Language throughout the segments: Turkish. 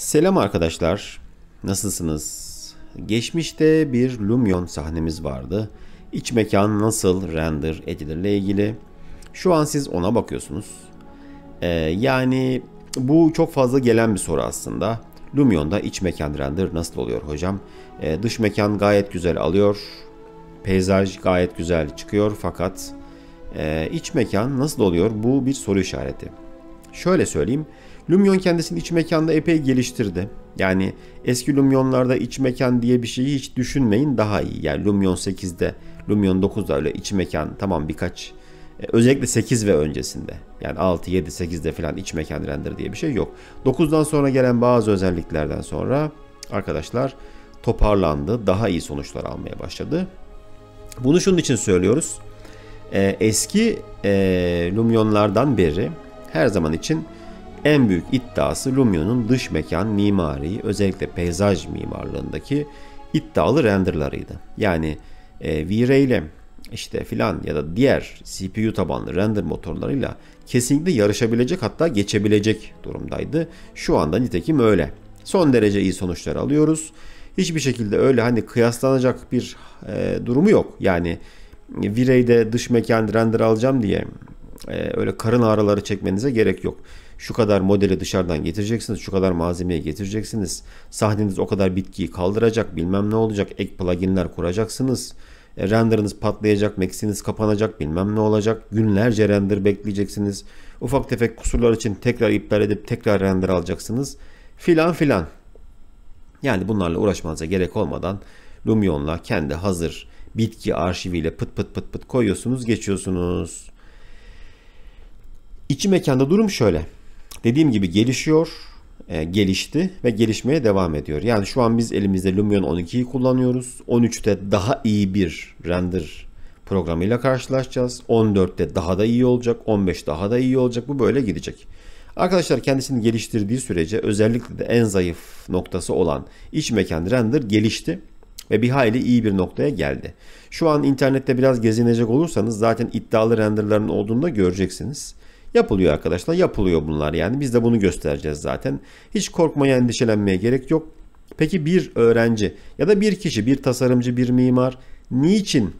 Selam arkadaşlar. Nasılsınız? Geçmişte bir Lumion sahnemiz vardı. İç mekan nasıl render edilirle ilgili. Şu an siz ona bakıyorsunuz. Ee, yani bu çok fazla gelen bir soru aslında. Lumion'da iç mekan render nasıl oluyor hocam? Ee, dış mekan gayet güzel alıyor. Peyzaj gayet güzel çıkıyor fakat e, iç mekan nasıl oluyor? Bu bir soru işareti. Şöyle söyleyeyim. Lumion kendisini iç mekanda epey geliştirdi. Yani eski Lumion'larda iç mekan diye bir şeyi hiç düşünmeyin daha iyi. Yani Lumion 8'de, Lumion 9'da öyle iç mekan tamam birkaç e, özellikle 8 ve öncesinde yani 6, 7, 8'de falan iç mekan render diye bir şey yok. 9'dan sonra gelen bazı özelliklerden sonra arkadaşlar toparlandı. Daha iyi sonuçlar almaya başladı. Bunu şunun için söylüyoruz. Ee, eski e, Lumion'lardan beri her zaman için en büyük iddiası Lumion'un dış mekan mimari özellikle peyzaj mimarlığındaki iddialı renderlarıydı. Yani e, V-Ray ile işte filan ya da diğer CPU tabanlı render motorlarıyla kesinlikle yarışabilecek hatta geçebilecek durumdaydı. Şu anda nitekim öyle. Son derece iyi sonuçlar alıyoruz. Hiçbir şekilde öyle hani kıyaslanacak bir e, durumu yok. Yani e, V-Ray'de dış mekan render alacağım diye e, öyle karın ağrıları çekmenize gerek yok. Şu kadar modeli dışarıdan getireceksiniz, şu kadar malzemeyi getireceksiniz. Sahneniz o kadar bitkiyi kaldıracak, bilmem ne olacak. Ek pluginler kuracaksınız. E, renderınız patlayacak, max'iniz kapanacak, bilmem ne olacak. Günlerce render bekleyeceksiniz. Ufak tefek kusurlar için tekrar iptal edip tekrar render alacaksınız. Filan filan. Yani bunlarla uğraşmanıza gerek olmadan Lumion'la kendi hazır bitki arşiviyle pıt pıt pıt pıt koyuyorsunuz, geçiyorsunuz. İçi mekanda durum şöyle. Dediğim gibi gelişiyor, e, gelişti ve gelişmeye devam ediyor. Yani şu an biz elimizde Lumion 12'yi kullanıyoruz. 13'te daha iyi bir render programıyla karşılaşacağız. 14'te daha da iyi olacak. 15 daha da iyi olacak. Bu böyle gidecek. Arkadaşlar kendisini geliştirdiği sürece özellikle de en zayıf noktası olan iç mekan render gelişti ve bir hayli iyi bir noktaya geldi. Şu an internette biraz gezinecek olursanız zaten iddialı renderların olduğunu da göreceksiniz. Yapılıyor arkadaşlar. Yapılıyor bunlar yani. Biz de bunu göstereceğiz zaten. Hiç korkmaya, endişelenmeye gerek yok. Peki bir öğrenci ya da bir kişi, bir tasarımcı, bir mimar niçin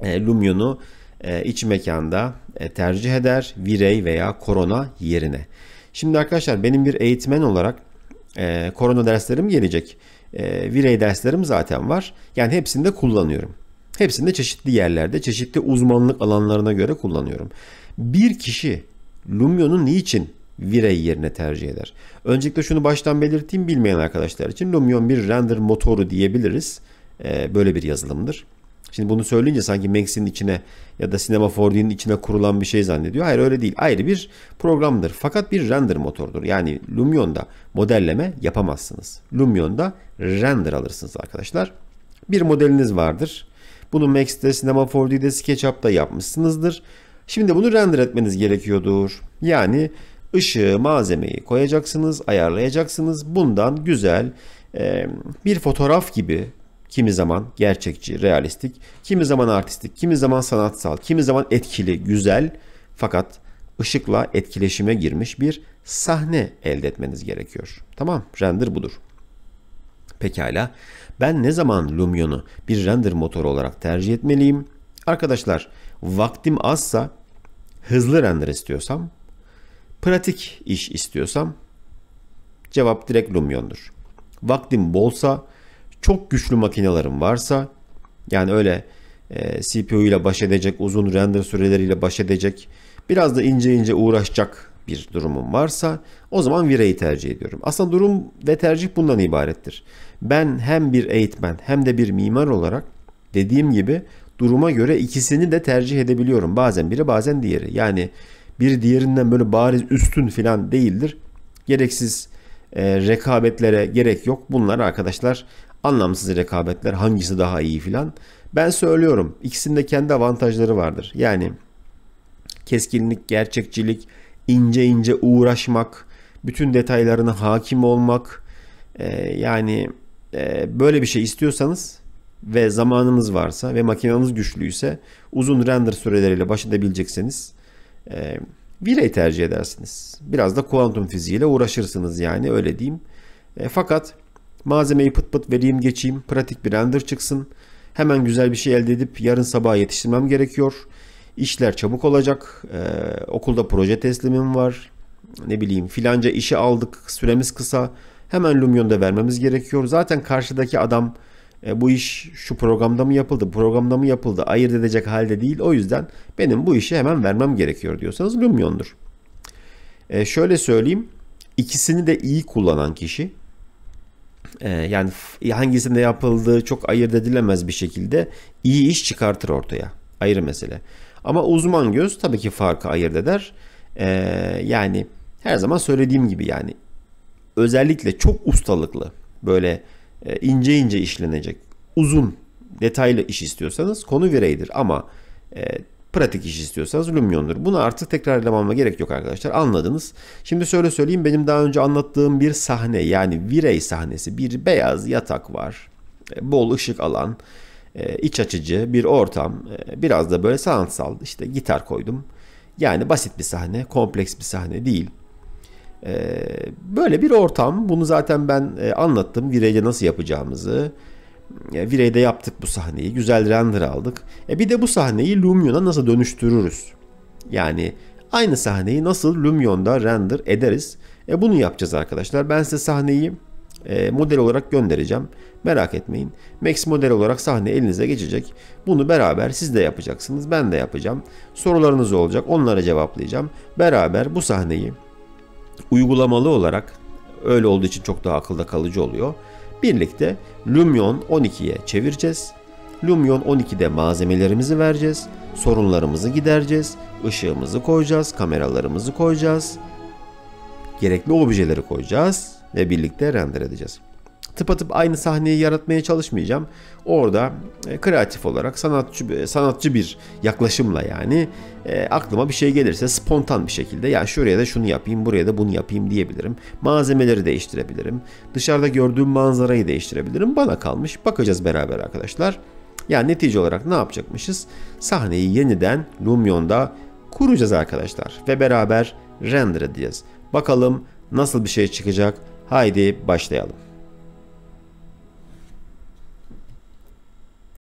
e, Lumion'u e, iç mekanda e, tercih eder? Virey veya korona yerine. Şimdi arkadaşlar benim bir eğitmen olarak e, korona derslerim gelecek. E, virey derslerim zaten var. Yani hepsini de kullanıyorum. Hepsinde çeşitli yerlerde, çeşitli uzmanlık alanlarına göre kullanıyorum. Bir kişi Lumion'u niçin Virey yerine tercih eder? Öncelikle şunu baştan belirteyim bilmeyen arkadaşlar için. Lumion bir render motoru diyebiliriz. Ee, böyle bir yazılımdır. Şimdi bunu söyleyince sanki Max'in içine ya da Cinema 4D'nin içine kurulan bir şey zannediyor. Hayır öyle değil. Ayrı bir programdır. Fakat bir render motorudur. Yani Lumion'da modelleme yapamazsınız. Lumion'da render alırsınız arkadaşlar. Bir modeliniz vardır. Bunu Max'te, Cinema 4D'de, SketchUp'ta yapmışsınızdır. Şimdi bunu render etmeniz gerekiyordur. Yani ışığı, malzemeyi koyacaksınız, ayarlayacaksınız. Bundan güzel e, bir fotoğraf gibi kimi zaman gerçekçi, realistik, kimi zaman artistik, kimi zaman sanatsal, kimi zaman etkili, güzel fakat ışıkla etkileşime girmiş bir sahne elde etmeniz gerekiyor. Tamam, render budur. Pekala. Ben ne zaman Lumion'u bir render motoru olarak tercih etmeliyim? Arkadaşlar vaktim azsa hızlı render istiyorsam pratik iş istiyorsam cevap direkt Lumion'dur. Vaktim bolsa çok güçlü makinelerim varsa yani öyle e, CPU ile baş edecek uzun render süreleriyle baş edecek biraz da ince ince uğraşacak bir durumum varsa o zaman Vire'yi tercih ediyorum. Aslında durum ve tercih bundan ibarettir. Ben hem bir eğitmen hem de bir mimar olarak dediğim gibi duruma göre ikisini de tercih edebiliyorum. Bazen biri bazen diğeri. Yani biri diğerinden böyle bariz üstün filan değildir. Gereksiz e, rekabetlere gerek yok. Bunlar arkadaşlar anlamsız rekabetler hangisi daha iyi filan. Ben söylüyorum ikisinde kendi avantajları vardır. Yani keskinlik, gerçekçilik, ince ince uğraşmak, bütün detaylarına hakim olmak e, yani e, böyle bir şey istiyorsanız ve zamanınız varsa ve makineniz güçlüyse uzun render süreleriyle baş edebilecekseniz e, V-Ray tercih edersiniz. Biraz da kuantum fiziğiyle uğraşırsınız yani öyle diyeyim. E, fakat malzemeyi pıt pıt vereyim geçeyim pratik bir render çıksın. Hemen güzel bir şey elde edip yarın sabah yetiştirmem gerekiyor. İşler çabuk olacak. Ee, okulda proje teslimim var. Ne bileyim filanca işi aldık. Süremiz kısa. Hemen Lumion'da vermemiz gerekiyor. Zaten karşıdaki adam e, bu iş şu programda mı yapıldı, programda mı yapıldı ayırt edecek halde değil. O yüzden benim bu işi hemen vermem gerekiyor diyorsanız Lumion'dur. E, şöyle söyleyeyim. İkisini de iyi kullanan kişi e, yani hangisinde yapıldığı çok ayırt edilemez bir şekilde iyi iş çıkartır ortaya. Ayrı mesele. Ama uzman göz tabii ki farkı ayırt eder. Ee, yani her zaman söylediğim gibi yani özellikle çok ustalıklı böyle e, ince ince işlenecek uzun detaylı iş istiyorsanız konu vireydir ama e, pratik iş istiyorsanız Lumion'dur. Bunu artık tekrarlamama gerek yok arkadaşlar. Anladınız. Şimdi şöyle söyleyeyim. Benim daha önce anlattığım bir sahne yani virey sahnesi. Bir beyaz yatak var. E, bol ışık alan e, iç açıcı bir ortam. E, biraz da böyle sanatsal işte gitar koydum. Yani basit bir sahne, kompleks bir sahne değil. E, böyle bir ortam. Bunu zaten ben e, anlattım. Virey'de nasıl yapacağımızı. E, Virey'de yaptık bu sahneyi. Güzel render aldık. E, bir de bu sahneyi Lumion'a nasıl dönüştürürüz? Yani aynı sahneyi nasıl Lumion'da render ederiz? E, bunu yapacağız arkadaşlar. Ben size sahneyi ee, model olarak göndereceğim. Merak etmeyin. Max model olarak sahne elinize geçecek. Bunu beraber siz de yapacaksınız. Ben de yapacağım. Sorularınız olacak. Onlara cevaplayacağım. Beraber bu sahneyi uygulamalı olarak öyle olduğu için çok daha akılda kalıcı oluyor. Birlikte Lumion 12'ye çevireceğiz. Lumion 12'de malzemelerimizi vereceğiz. Sorunlarımızı gidereceğiz. ışığımızı koyacağız. Kameralarımızı koyacağız. Gerekli objeleri koyacağız ve birlikte render edeceğiz. Tıpatıp aynı sahneyi yaratmaya çalışmayacağım. Orada e, kreatif olarak sanatçı e, sanatçı bir yaklaşımla yani e, aklıma bir şey gelirse spontan bir şekilde ya şuraya da şunu yapayım, buraya da bunu yapayım diyebilirim. Malzemeleri değiştirebilirim. Dışarıda gördüğüm manzarayı değiştirebilirim. Bana kalmış. Bakacağız beraber arkadaşlar. Yani netice olarak ne yapacakmışız? Sahneyi yeniden Lumion'da kuracağız arkadaşlar ve beraber render edeceğiz. Bakalım nasıl bir şey çıkacak? Haydi başlayalım.